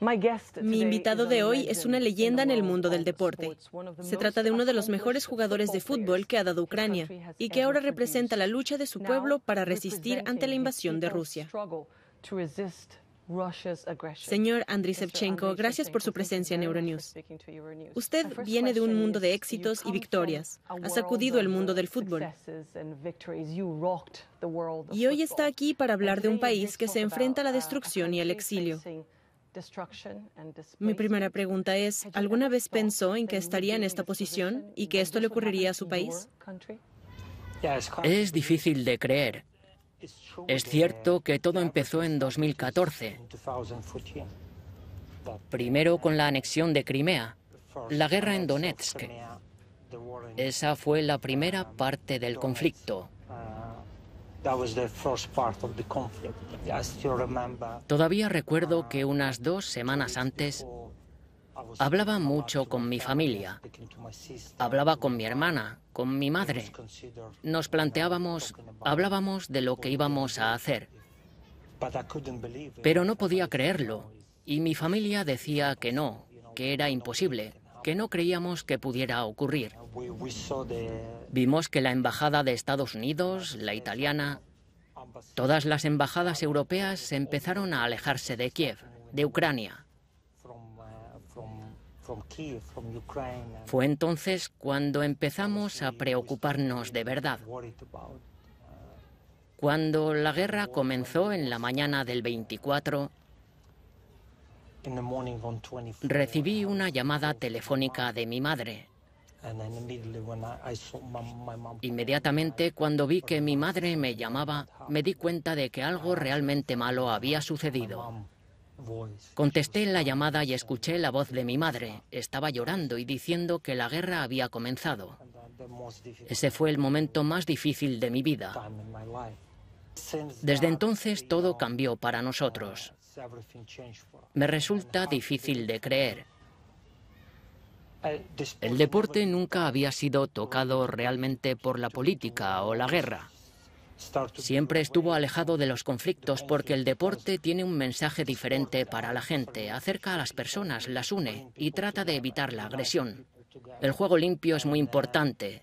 Mi invitado de hoy es una leyenda en el mundo del deporte. Se trata de uno de los mejores jugadores de fútbol que ha dado Ucrania y que ahora representa la lucha de su pueblo para resistir ante la invasión de Rusia. Señor Andriy Shevchenko, gracias por su presencia en Euronews. Usted viene de un mundo de éxitos y victorias. Ha sacudido el mundo del fútbol. Y hoy está aquí para hablar de un país que se enfrenta a la uh, destrucción y al exilio. Mi primera pregunta es, ¿alguna vez pensó en que estaría en esta posición y que esto le ocurriría a su país? Es difícil de creer. Es cierto que todo empezó en 2014, primero con la anexión de Crimea, la guerra en Donetsk. Esa fue la primera parte del conflicto. Todavía recuerdo que unas dos semanas antes hablaba mucho con mi familia, hablaba con mi hermana, con mi madre. Nos planteábamos, hablábamos de lo que íbamos a hacer. Pero no podía creerlo y mi familia decía que no, que era imposible, que no creíamos que pudiera ocurrir. Vimos que la embajada de Estados Unidos, la italiana, todas las embajadas europeas empezaron a alejarse de Kiev, de Ucrania. Uh, Fue entonces cuando empezamos a preocuparnos de verdad. Uh, cuando la guerra comenzó en la mañana del 24, Recibí una llamada telefónica de mi madre. Inmediatamente cuando vi que mi madre me llamaba, me di cuenta de que algo realmente malo había sucedido. Contesté la llamada y escuché la voz de mi madre. Estaba llorando y diciendo que la guerra había comenzado. Ese fue el momento más difícil de mi vida. Desde entonces todo cambió para nosotros. Me resulta difícil de creer. El deporte nunca había sido tocado realmente por la política o la guerra. Siempre estuvo alejado de los conflictos porque el deporte tiene un mensaje diferente para la gente, acerca a las personas, las une y trata de evitar la agresión. El juego limpio es muy importante.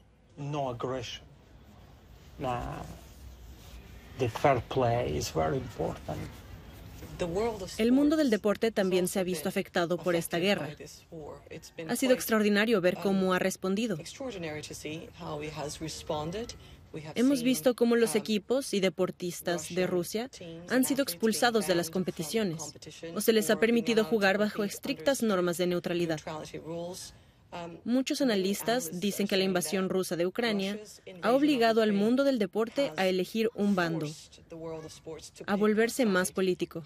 El mundo del deporte también se ha visto afectado por esta guerra. Ha sido extraordinario ver cómo ha respondido. Hemos visto cómo los equipos y deportistas de Rusia han sido expulsados de las competiciones o se les ha permitido jugar bajo estrictas normas de neutralidad. Muchos analistas dicen que la invasión rusa de Ucrania ha obligado al mundo del deporte a elegir un bando, a volverse más político.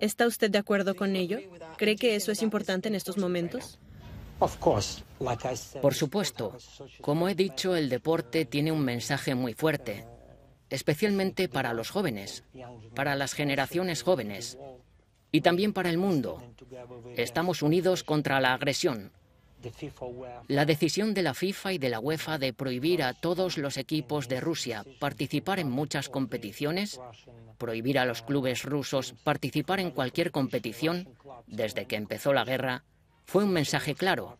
¿Está usted de acuerdo con ello? ¿Cree que eso es importante en estos momentos? Por supuesto. Como he dicho, el deporte tiene un mensaje muy fuerte, especialmente para los jóvenes, para las generaciones jóvenes, y también para el mundo. Estamos unidos contra la agresión. La decisión de la FIFA y de la UEFA de prohibir a todos los equipos de Rusia participar en muchas competiciones, prohibir a los clubes rusos participar en cualquier competición desde que empezó la guerra, fue un mensaje claro.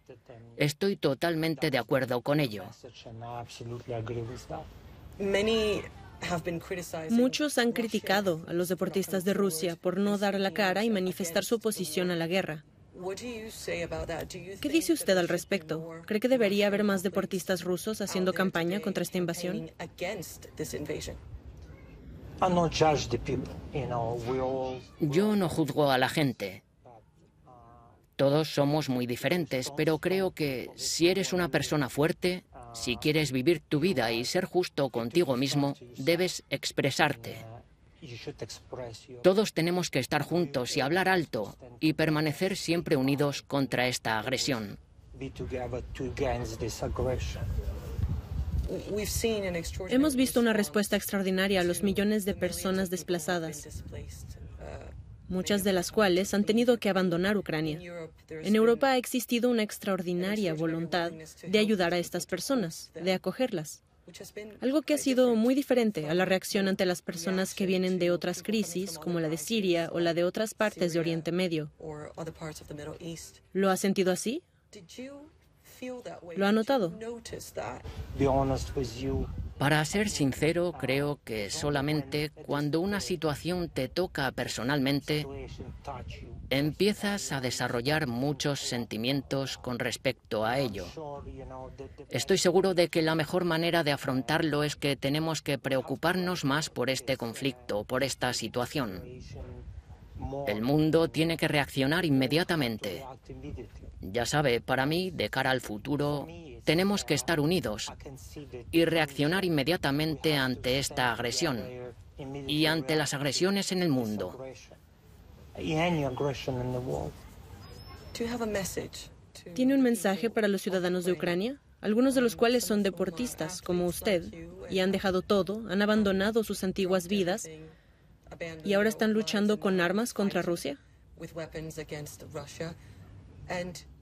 Estoy totalmente de acuerdo con ello. Muchos han criticado a los deportistas de Rusia por no dar la cara y manifestar su oposición a la guerra. ¿Qué dice usted al respecto? ¿Cree que debería haber más deportistas rusos haciendo campaña contra esta invasión? Yo no juzgo a la gente. Todos somos muy diferentes, pero creo que si eres una persona fuerte, si quieres vivir tu vida y ser justo contigo mismo, debes expresarte. Todos tenemos que estar juntos y hablar alto y permanecer siempre unidos contra esta agresión. Hemos visto una respuesta extraordinaria a los millones de personas desplazadas muchas de las cuales han tenido que abandonar Ucrania. En Europa ha existido una extraordinaria voluntad de ayudar a estas personas, de acogerlas, algo que ha sido muy diferente a la reacción ante las personas que vienen de otras crisis, como la de Siria o la de otras partes de Oriente Medio. ¿Lo ha sentido así? ¿Lo ha notado? Para ser sincero, creo que solamente cuando una situación te toca personalmente, empiezas a desarrollar muchos sentimientos con respecto a ello. Estoy seguro de que la mejor manera de afrontarlo es que tenemos que preocuparnos más por este conflicto, por esta situación. El mundo tiene que reaccionar inmediatamente. Ya sabe, para mí, de cara al futuro, tenemos que estar unidos y reaccionar inmediatamente ante esta agresión y ante las agresiones en el mundo. ¿Tiene un mensaje para los ciudadanos de Ucrania? Algunos de los cuales son deportistas, como usted, y han dejado todo, han abandonado sus antiguas vidas y ahora están luchando con armas contra Rusia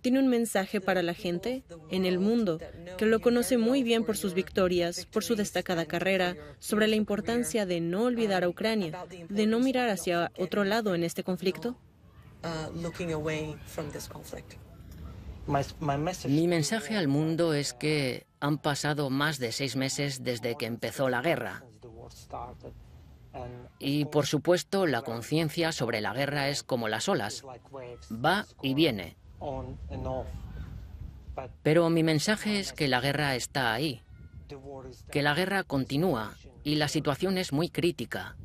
tiene un mensaje para la gente en el mundo que lo conoce muy bien por sus victorias, por su destacada carrera, sobre la importancia de no olvidar a Ucrania, de no mirar hacia otro lado en este conflicto? Uh, Mi mensaje al mundo es que han pasado más de seis meses desde que empezó la guerra. Y por supuesto, la conciencia sobre la guerra es como las olas. Va y viene. Pero mi mensaje es que la guerra está ahí, que la guerra continúa y la situación es muy crítica.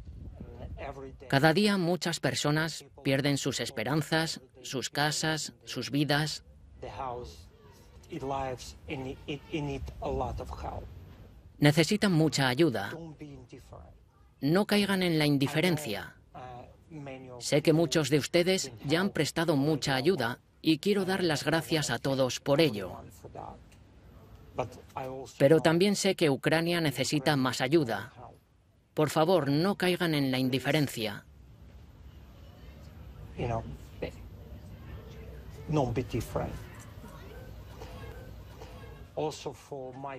Cada día muchas personas pierden sus esperanzas, sus casas, sus vidas. Necesitan mucha ayuda. No caigan en la indiferencia. Uh, sé que muchos de ustedes ya han prestado mucha ayuda y quiero dar las gracias a todos por ello. Pero también sé que Ucrania necesita más ayuda. Por favor, no caigan en la indiferencia.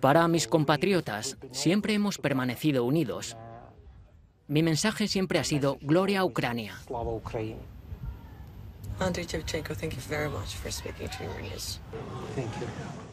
Para mis compatriotas, siempre hemos permanecido unidos. Mi mensaje siempre ha sido Gloria a Ucrania. Andriy Chevchenko, thank you very much for speaking to your Thank you.